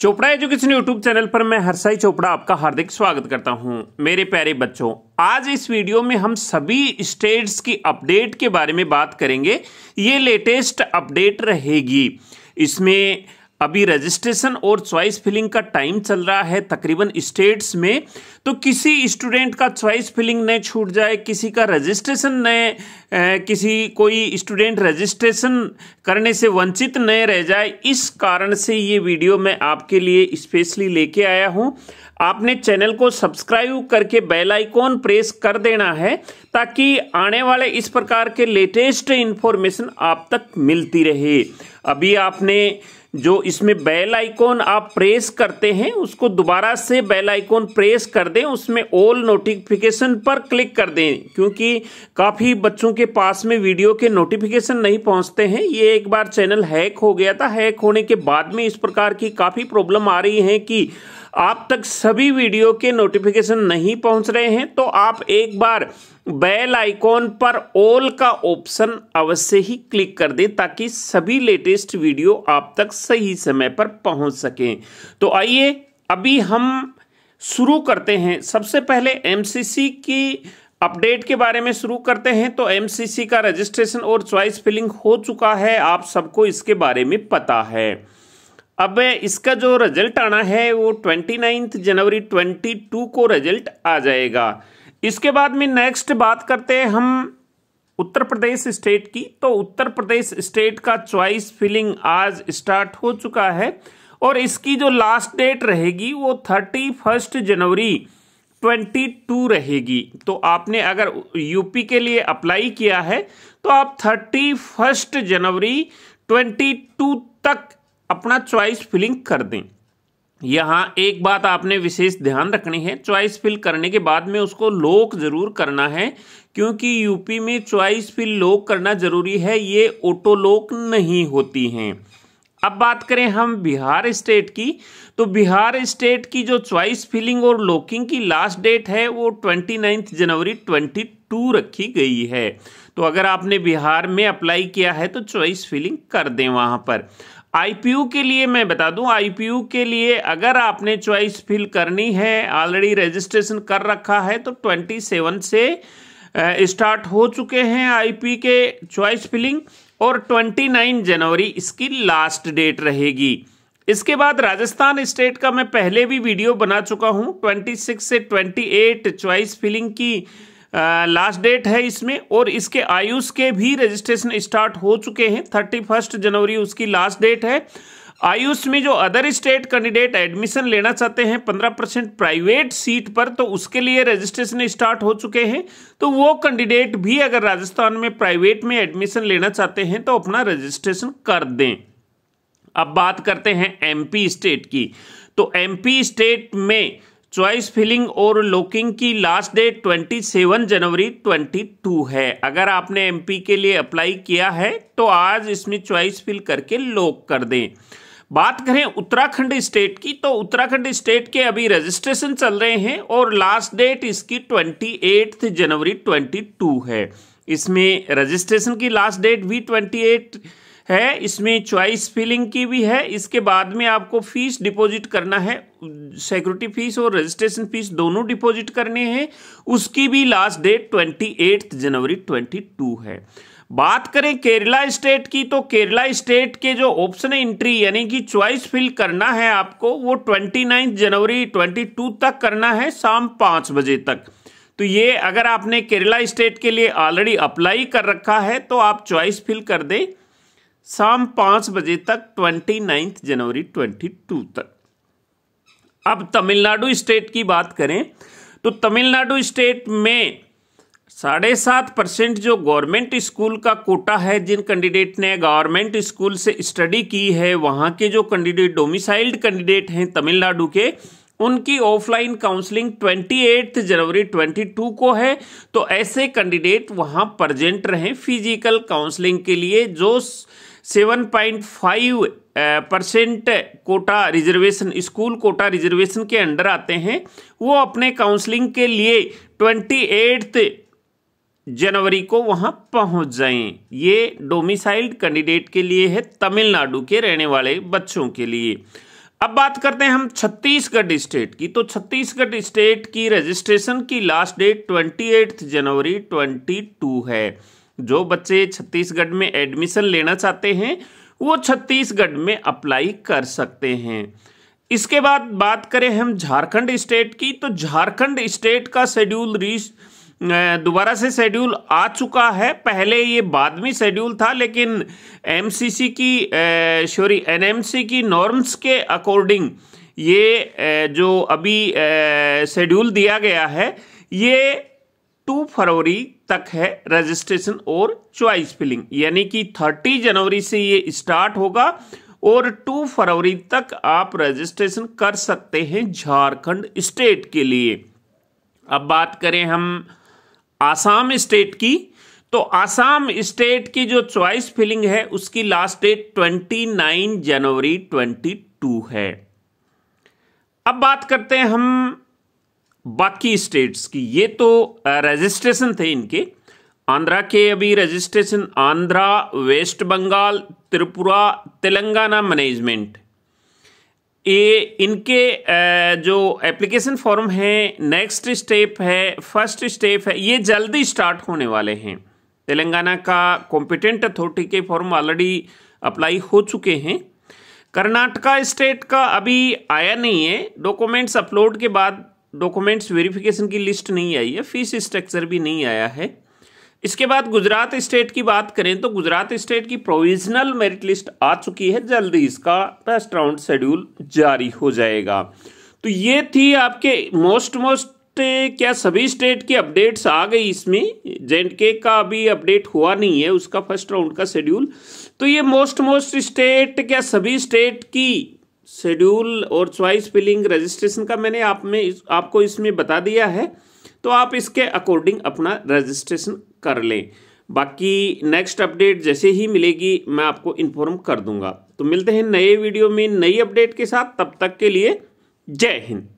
Chopra education YouTube channel पर मैं हर्षाई चोपड़ा आपका हार्दिक स्वागत करता हूं मेरे प्यारे बच्चों आज इस वीडियो में हम सभी स्टेट्स की अपडेट के बारे में बात करेंगे ये लेटेस्ट अपडेट रहेगी इसमें अभी रजिस्ट्रेशन और चॉइस फिलिंग का टाइम चल रहा है तकरीबन स्टेट्स में तो किसी स्टूडेंट का चॉइस फिलिंग न छूट जाए किसी का रजिस्ट्रेशन न किसी कोई स्टूडेंट रजिस्ट्रेशन करने से वंचित न रह जाए इस कारण से ये वीडियो मैं आपके लिए स्पेशली लेके आया हूँ आपने चैनल को सब्सक्राइब करके बेल आइकॉन प्रेस कर देना है ताकि आने वाले इस प्रकार के लेटेस्ट इन्फॉर्मेशन आप तक मिलती रहे अभी आपने जो इसमें बेल आइकॉन आप प्रेस करते हैं उसको दोबारा से बेल आइकॉन प्रेस कर दें उसमें ऑल नोटिफिकेशन पर क्लिक कर दें क्योंकि काफ़ी बच्चों के पास में वीडियो के नोटिफिकेशन नहीं पहुंचते हैं ये एक बार चैनल हैक हो गया था हैक होने के बाद में इस प्रकार की काफ़ी प्रॉब्लम आ रही है कि आप तक सभी वीडियो के नोटिफिकेशन नहीं पहुंच रहे हैं तो आप एक बार बेल आइकॉन पर ऑल का ऑप्शन अवश्य ही क्लिक कर दें ताकि सभी लेटेस्ट वीडियो आप तक सही समय पर पहुंच सकें तो आइए अभी हम शुरू करते हैं सबसे पहले एमसीसी की अपडेट के बारे में शुरू करते हैं तो एमसीसी का रजिस्ट्रेशन और चॉइस फिलिंग हो चुका है आप सबको इसके बारे में पता है अब इसका जो रिजल्ट आना है वो twenty ninth January twenty two को रिजल्ट आ जाएगा इसके बाद में नेक्स्ट बात करते हैं हम उत्तर प्रदेश स्टेट की तो उत्तर प्रदेश स्टेट का चॉइस फिलिंग आज स्टार्ट हो चुका है और इसकी जो लास्ट डेट रहेगी वो thirty first January twenty two रहेगी तो आपने अगर यूपी के लिए अप्लाई किया है तो आप thirty first January twenty two तक अपना चॉइस फिलिंग कर दें यहाँ एक बात आपने विशेष ध्यान रखनी है चॉइस फिल करने के बाद में उसको लोक जरूर करना है क्योंकि यूपी में चॉइस फिल लोक करना जरूरी है ये ऑटो लोक नहीं होती हैं अब बात करें हम बिहार स्टेट की तो बिहार स्टेट की जो चॉइस फिलिंग और लोकिंग की लास्ट डेट है वो twenty ninth January twenty two रखी गई है तो अगर आपने बिहार में अप्लाई किया है तो चॉइस फिलिंग कर दें वहाँ पर आईपीयू के लिए मैं बता दूं आईपीयू के लिए अगर आपने चॉइस फिल करनी है ऑलरेडी रजिस्ट्रेशन कर रखा है तो ट्वेंटी सेवन से स्टार्ट हो चुके हैं आईपी के चॉइस फिलिंग और ट्वेंटी नाइन जनवरी इसकी लास्ट डेट रहेगी इसके बाद राजस्थान स्टेट का मैं पहले भी वीडियो बना चुका हूं ट्वेंटी सिक्स से ट्वेंटी एट चॉइस फिलिंग की लास्ट डेट है इसमें और इसके आयुष के भी रजिस्ट्रेशन स्टार्ट हो चुके हैं थर्टी फर्स्ट जनवरी उसकी लास्ट डेट है आयुष में जो अदर स्टेट कैंडिडेट एडमिशन लेना चाहते हैं पंद्रह परसेंट प्राइवेट सीट पर तो उसके लिए रजिस्ट्रेशन स्टार्ट हो चुके हैं तो वो कैंडिडेट भी अगर राजस्थान में प्राइवेट में एडमिशन लेना चाहते हैं तो अपना रजिस्ट्रेशन कर दें अब बात करते हैं एमपी स्टेट की तो एमपी स्टेट में चॉइस फिलिंग और लॉकिंग की last date twenty seven January twenty two है अगर आपने एमपी के लिए अप्लाई किया है तो आज इसमें चॉइस फिल करके लॉक कर दें बात करें उत्तराखंड स्टेट की तो उत्तराखंड स्टेट के अभी रजिस्ट्रेशन चल रहे हैं और लास्ट डेट इसकी twenty eighth January twenty two है इसमें रजिस्ट्रेशन की लास्ट डेट भी ट्वेंटी एट है इसमें चॉइस फिलिंग की भी है इसके बाद में आपको फीस डिपॉजिट करना है सिक्योरिटी फीस और रजिस्ट्रेशन फीस दोनों डिपॉजिट करने हैं उसकी भी last date twenty eighth January twenty two है बात करें केरला स्टेट की तो केरला स्टेट के जो ऑप्शन एंट्री यानी कि चॉइस फिल करना है आपको वो ट्वेंटी जनवरी टू तक करना है शाम पाँच बजे तक तो ये अगर आपने केरला स्टेट के लिए ऑलरेडी अप्लाई कर रखा है तो आप चॉइस फिल कर दें शाम पाँच बजे तक twenty ninth January twenty two तक अब तमिलनाडु स्टेट की बात करें तो तमिलनाडु स्टेट में साढ़े सात परसेंट जो गवर्नमेंट स्कूल का कोटा है जिन कैंडिडेट ने गवर्नमेंट स्कूल से स्टडी की है वहाँ के जो कैंडिडेट डोमिसाइल्ड कैंडिडेट हैं तमिलनाडु के उनकी offline counselling twenty eight January twenty two को है तो ऐसे कैंडिडेट वहाँ प्रजेंट रहें फिजिकल काउंसलिंग के लिए जो seven point five percent quota reservation school quota reservation के अंडर आते हैं वो अपने काउंसलिंग के लिए ट्वेंटी एट्थ जनवरी को वहाँ पहुँच जाएं ये डोमिसाइल्ड कैंडिडेट के लिए है तमिलनाडु के रहने वाले बच्चों के लिए अब बात करते हैं हम छत्तीसगढ़ स्टेट की तो छत्तीसगढ़ स्टेट की रजिस्ट्रेशन की last date twenty January twenty है जो बच्चे छत्तीसगढ़ में एडमिशन लेना चाहते हैं वो छत्तीसगढ़ में अप्लाई कर सकते हैं इसके बाद बात करें हम झारखंड स्टेट की तो झारखंड स्टेट का शेड्यूल रीस दोबारा से शेड्यूल आ चुका है पहले ये में शेड्यूल था लेकिन एमसीसी की सॉरी एनएमसी की नॉर्म्स के अकॉर्डिंग ये जो अभी शेड्यूल दिया गया है ये टू फरवरी तक है रजिस्ट्रेशन और चॉइस फिलिंग यानी कि थर्टी जनवरी से ये स्टार्ट होगा और टू फरवरी तक आप रजिस्ट्रेशन कर सकते हैं झारखंड स्टेट के लिए अब बात करें हम आसाम स्टेट की तो आसाम स्टेट की जो चॉइस फिलिंग है उसकी लास्ट डेट 29 जनवरी 22 है अब बात करते हैं हम बाकी स्टेट्स की ये तो रजिस्ट्रेशन थे इनके आंध्रा के अभी registration Andhra West Bengal Tripura Telangana management ये इनके जो एप्लीकेशन फॉर्म है नेक्स्ट स्टेप है फर्स्ट स्टेप है ये जल्दी स्टार्ट होने वाले हैं तेलंगाना का कॉम्पिटेंट अथॉरिटी के फॉर्म ऑलरेडी अप्लाई हो चुके हैं कर्नाटका स्टेट का अभी आया नहीं है डॉक्यूमेंट्स अपलोड के बाद डॉक्यूमेंट्स वेरिफिकेशन की लिस्ट नहीं आई है फीस स्ट्रक्चर भी नहीं आया है इसके बाद गुजरात स्टेट की बात करें तो गुजरात स्टेट की प्रोविजनल मेरिट लिस्ट आ चुकी है जल्दी इसका फर्स्ट राउंड शेड्यूल जारी हो जाएगा तो ये थी आपके मोस्ट मोस्ट क्या सभी स्टेट की अपडेट्स आ गई इसमें जे के का अभी अपडेट हुआ नहीं है उसका फर्स्ट राउंड का शेड्यूल तो ये मोस्ट मोस्ट स्टेट क्या सभी स्टेट की शेड्यूल और चॉइस फिलिंग रजिस्ट्रेशन का मैंने आप में इस, आपको इसमें बता दिया है तो आप इसके अकॉर्डिंग अपना रजिस्ट्रेशन कर लें बाकी नेक्स्ट अपडेट जैसे ही मिलेगी मैं आपको इन्फॉर्म कर दूंगा तो मिलते हैं नए वीडियो में नई अपडेट के साथ तब तक के लिए जय हिंद